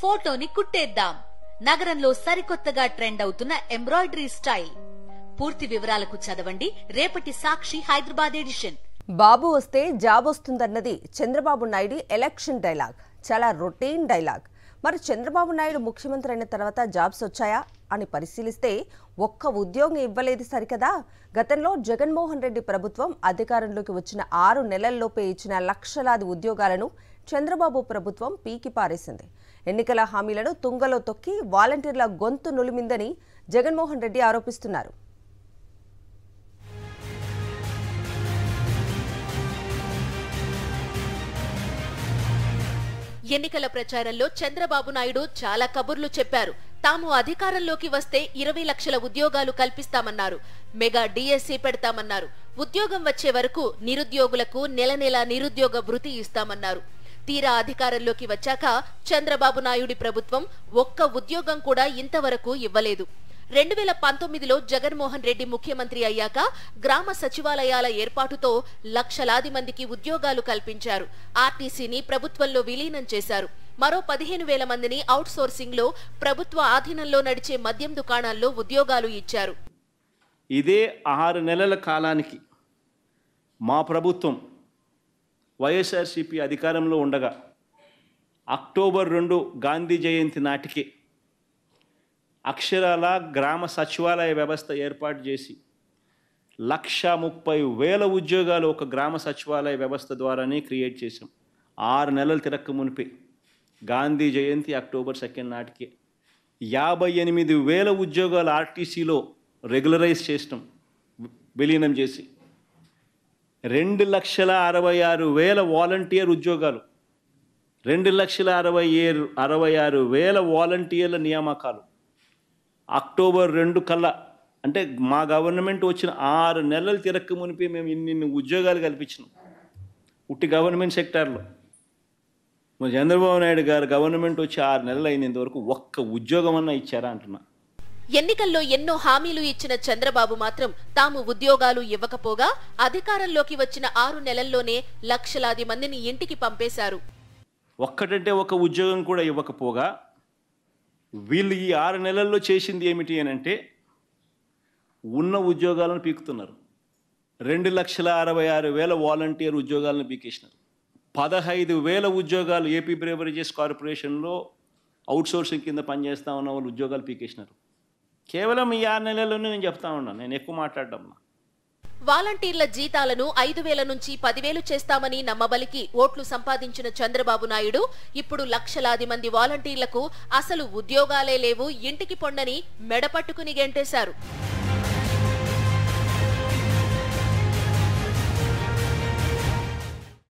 ఫోటోని కుట్టేద్దాం నగరంలో సరికొత్తగా ట్రెండ్ అవుతున్న ఎంబ్రాయిడరీ స్టైల్ పూర్తి వివరాలకు చదవండి రేపటి సాక్షి హైదరాబాద్ ఎడిషన్ బాబు వస్తే జాబ్ వస్తుందన్నది చంద్రబాబు నాయుడు ఎలక్షన్ డైలాగ్ చాలా రొటీన్ డైలాగ్ మరి చంద్రబాబు నాయుడు ముఖ్యమంత్రి అయిన తర్వాత జాబ్స్ వచ్చాయా అని పరిశీలిస్తే ఒక్క ఉద్యోగం ఇవ్వలేదు సరికదా గతంలో జగన్మోహన్ రెడ్డి ప్రభుత్వం అధికారంలోకి వచ్చిన ఆరు నెలల్లోపే ఇచ్చిన లక్షలాది ఉద్యోగాలను చంద్రబాబు ప్రభుత్వం పీకి పారేసింది ఎన్నికల హామీలను తుంగలో తొక్కి వాలంటీర్ల గొంతు నులిమిందని జగన్మోహన్ రెడ్డి ఆరోపిస్తున్నారు ఎన్నికల ప్రచారంలో చంద్రబాబు నాయుడు చాలా కబుర్లు చెప్పారు తాము అధికారంలోకి వస్తే ఇరవై లక్షల ఉద్యోగాలు కల్పిస్తామన్నారు మెగా డిఎస్సీ పెడతామన్నారు ఉద్యోగం వచ్చే వరకు నిరుద్యోగులకు నెల నెల నిరుద్యోగ భృతి ఇస్తామన్నారు తీరా అధికారంలోకి వచ్చాక చంద్రబాబు నాయుడి ప్రభుత్వం ఒక్క ఉద్యోగం కూడా ఇంతవరకు ఇవ్వలేదు రెండు వేల పంతొమ్మిదిలో జగన్మోహన్ రెడ్డి ముఖ్యమంత్రి అయ్యాక గ్రామ సచివాలయాల ఏర్పాటుతో లక్షలాది మందికి ఉద్యోగాలు కల్పించారు ఆర్టీసీని ప్రభుత్వంలో విలీనం చేశారు మరో పదిహేను వేల మందిని అవుట్సోర్సింగ్ లో ప్రభుత్వ ఆధీనంలో నడిచే మద్యం దుకాణాల్లో ఉద్యోగాలు ఇచ్చారు ఇదే ఆరు నెలల కాలానికి మా ప్రభుత్వం వైఎస్ఆర్సీపీ అధికారంలో ఉండగా అక్టోబర్ రెండు గాంధీ జయంతి నాటికి అక్షరాల గ్రామ సచివాలయ వ్యవస్థ ఏర్పాటు చేసి లక్ష ముప్పై వేల ఉద్యోగాలు ఒక గ్రామ సచివాలయ వ్యవస్థ ద్వారానే క్రియేట్ చేశాం ఆరు నెలలు తిరక్క మునిపే గాంధీ జయంతి అక్టోబర్ సెకండ్ నాటికే యాభై ఎనిమిది వేల ఉద్యోగాలు ఆర్టీసీలో రెగ్యులరైజ్ చేసినాం విలీనం చేసి రెండు లక్షల అరవై ఆరు వేల వాలంటీర్ ఉద్యోగాలు రెండు లక్షల అరవై ఏడు అరవై ఆరు వేల వాలంటీర్ల నియామకాలు అక్టోబర్ రెండు కల్లా అంటే మా గవర్నమెంట్ వచ్చిన ఆరు నెలలు తిరక్కు మునిపి మేము ఇన్ని ఉద్యోగాలు కల్పించినాం ఉట్టి గవర్నమెంట్ సెక్టార్లో మరి చంద్రబాబు నాయుడు గారు గవర్నమెంట్ వచ్చి ఆరు నెలలు అయినంతవరకు ఒక్క ఉద్యోగం అన్నా ఇచ్చారా అంటున్నా ఎన్నికల్లో ఎన్నో హామీలు ఇచ్చిన చంద్రబాబు మాత్రం తాము ఉద్యోగాలు ఇవ్వకపోగా అధికారంలోకి వచ్చిన ఆరు నెలల్లోనే లక్షలాది మందిని ఇంటికి పంపేశారు ఒక్కటంటే ఒక ఉద్యోగం కూడా ఇవ్వకపోగా వీళ్ళు ఈ ఆరు నెలల్లో చేసింది ఏమిటి అని అంటే ఉన్న ఉద్యోగాలను పీకుతున్నారు రెండు లక్షల అరవై ఆరు వేల వాలంటీర్ ఉద్యోగాలను పీకేసినారు పదహైదు వేల ఉద్యోగాలు ఏపీ బ్రేవరేజెస్ కార్పొరేషన్లో అవుట్సోర్సింగ్ కింద పనిచేస్తా ఉన్న వాళ్ళు ఉద్యోగాలు పీకేసినారు కేవలం ఈ ఆరు నెలల్లోనే నేను చెప్తా ఉన్నాను నేను ఎక్కువ మాట్లాడడం వాలంటీర్ల జీతాలను ఐదు వేల నుంచి పదివేలు చేస్తామని నమ్మబలికి ఓట్లు సంపాదించిన చంద్రబాబు నాయుడు ఇప్పుడు లక్షలాది మంది వాలంటీర్లకు అసలు ఉద్యోగాలే లేవు ఇంటికి పొండని మెడపట్టుకుని గెంటేశారు